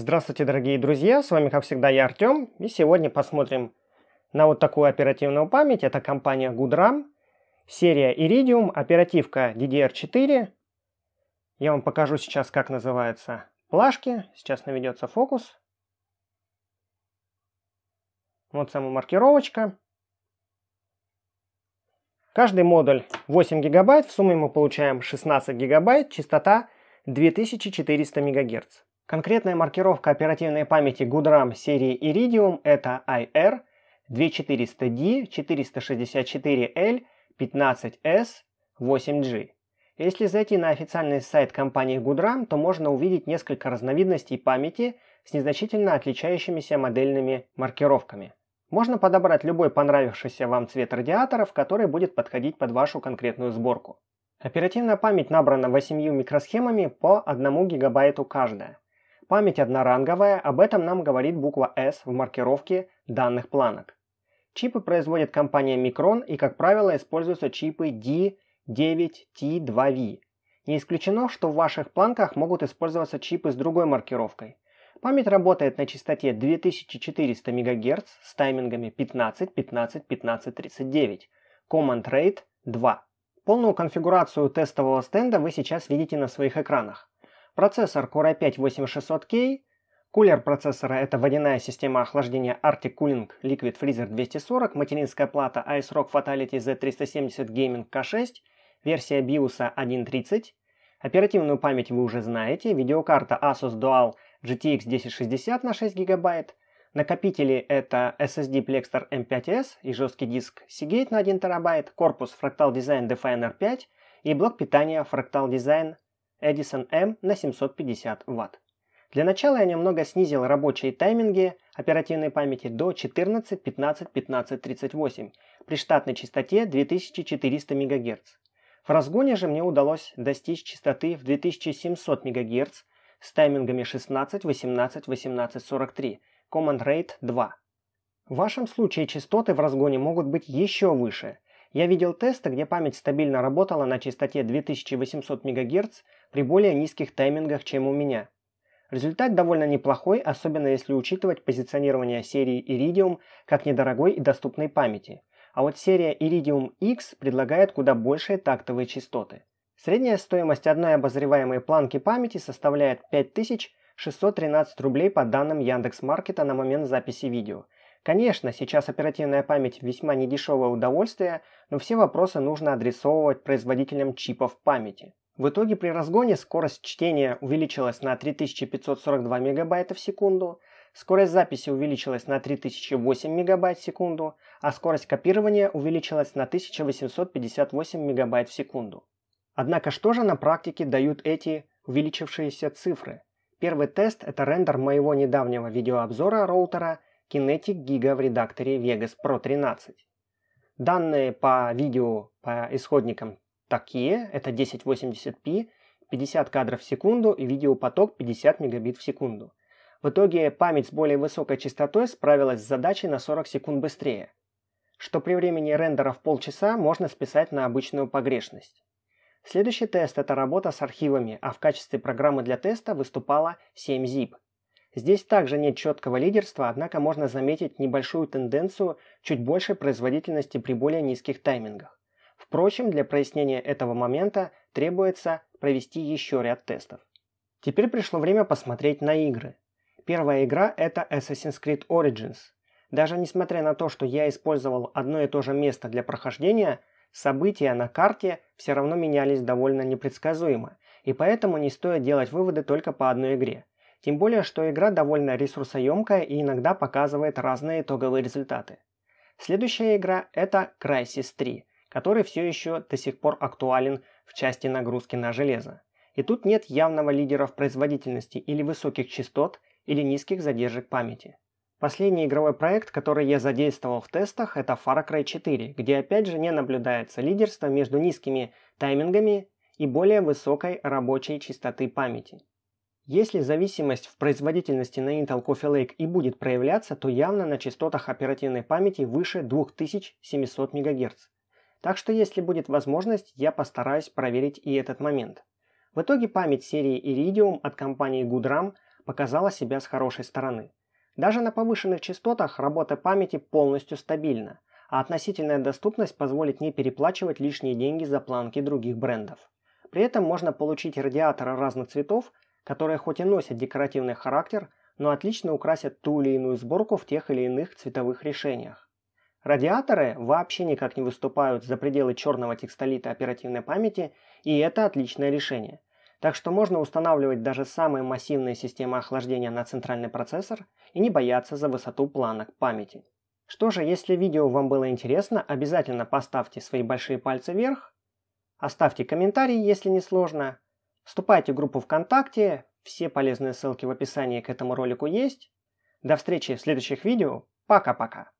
Здравствуйте, дорогие друзья, с вами, как всегда, я Артем, и сегодня посмотрим на вот такую оперативную память. Это компания GoodRAM, серия Iridium, оперативка DDR4. Я вам покажу сейчас, как называются плашки, сейчас наведется фокус. Вот сама маркировочка. Каждый модуль 8 гигабайт, в сумме мы получаем 16 гигабайт, частота 2400 мегагерц. Конкретная маркировка оперативной памяти GoodRAM серии Iridium это IR 2400D 464L 15S 8G. Если зайти на официальный сайт компании GoodRAM, то можно увидеть несколько разновидностей памяти с незначительно отличающимися модельными маркировками. Можно подобрать любой понравившийся вам цвет радиаторов, который будет подходить под вашу конкретную сборку. Оперативная память набрана 8 микросхемами по 1 гигабайту каждая. Память одноранговая, об этом нам говорит буква S в маркировке данных планок. Чипы производит компания Micron и, как правило, используются чипы D9T2V. Не исключено, что в ваших планках могут использоваться чипы с другой маркировкой. Память работает на частоте 2400 МГц с таймингами 15, 15, 15, 39. Command Rate 2. Полную конфигурацию тестового стенда вы сейчас видите на своих экранах. Процессор Core i5 8600K, кулер процессора это водяная система охлаждения Arctic Cooling Liquid Freezer 240, материнская плата Ice Rock Fatality Z370 Gaming K6, версия BIOS 1.30, оперативную память вы уже знаете, видеокарта Asus Dual GTX 1060 на 6 ГБ, Накопители это SSD Plexter M5S и жесткий диск Seagate на 1 ТБ, корпус Fractal Design Definer 5 и блок питания Fractal Design Edison M на 750 Вт. Для начала я немного снизил рабочие тайминги оперативной памяти до 14, 15, 15, 38 при штатной частоте 2400 МГц. В разгоне же мне удалось достичь частоты в 2700 МГц с таймингами 16, 18, 18, 43, Command Rate 2. В вашем случае частоты в разгоне могут быть еще выше – я видел тесты, где память стабильно работала на частоте 2800 МГц при более низких таймингах, чем у меня. Результат довольно неплохой, особенно если учитывать позиционирование серии Iridium как недорогой и доступной памяти. А вот серия Iridium X предлагает куда большие тактовые частоты. Средняя стоимость одной обозреваемой планки памяти составляет 5613 рублей по данным Яндекс.Маркета на момент записи видео – Конечно, сейчас оперативная память весьма недешевое удовольствие, но все вопросы нужно адресовывать производителям чипов памяти. В итоге при разгоне скорость чтения увеличилась на 3542 МБ в секунду, скорость записи увеличилась на 3008 МБ в секунду, а скорость копирования увеличилась на 1858 МБ в секунду. Однако что же на практике дают эти увеличившиеся цифры? Первый тест – это рендер моего недавнего видеообзора роутера – Kinetic Giga в редакторе Vegas Pro 13. Данные по видео по исходникам такие, это 1080p, 50 кадров в секунду и видеопоток 50 мегабит в секунду. В итоге память с более высокой частотой справилась с задачей на 40 секунд быстрее, что при времени рендера в полчаса можно списать на обычную погрешность. Следующий тест – это работа с архивами, а в качестве программы для теста выступала 7zip – Здесь также нет четкого лидерства, однако можно заметить небольшую тенденцию чуть большей производительности при более низких таймингах. Впрочем, для прояснения этого момента требуется провести еще ряд тестов. Теперь пришло время посмотреть на игры. Первая игра – это Assassin's Creed Origins. Даже несмотря на то, что я использовал одно и то же место для прохождения, события на карте все равно менялись довольно непредсказуемо, и поэтому не стоит делать выводы только по одной игре – тем более, что игра довольно ресурсоемкая и иногда показывает разные итоговые результаты. Следующая игра – это Crysis 3, который все еще до сих пор актуален в части нагрузки на железо. И тут нет явного лидера в производительности или высоких частот, или низких задержек памяти. Последний игровой проект, который я задействовал в тестах, это Far Cry 4, где опять же не наблюдается лидерство между низкими таймингами и более высокой рабочей частоты памяти. Если зависимость в производительности на Intel Coffee Lake и будет проявляться, то явно на частотах оперативной памяти выше 2700 МГц. Так что если будет возможность, я постараюсь проверить и этот момент. В итоге память серии Iridium от компании GoodRAM показала себя с хорошей стороны. Даже на повышенных частотах работа памяти полностью стабильна, а относительная доступность позволит не переплачивать лишние деньги за планки других брендов. При этом можно получить радиаторы разных цветов – которые хоть и носят декоративный характер, но отлично украсят ту или иную сборку в тех или иных цветовых решениях. Радиаторы вообще никак не выступают за пределы черного текстолита оперативной памяти, и это отличное решение. Так что можно устанавливать даже самые массивные системы охлаждения на центральный процессор и не бояться за высоту планок памяти. Что же, если видео вам было интересно, обязательно поставьте свои большие пальцы вверх, оставьте комментарий, если не сложно, Вступайте в группу ВКонтакте, все полезные ссылки в описании к этому ролику есть. До встречи в следующих видео. Пока-пока.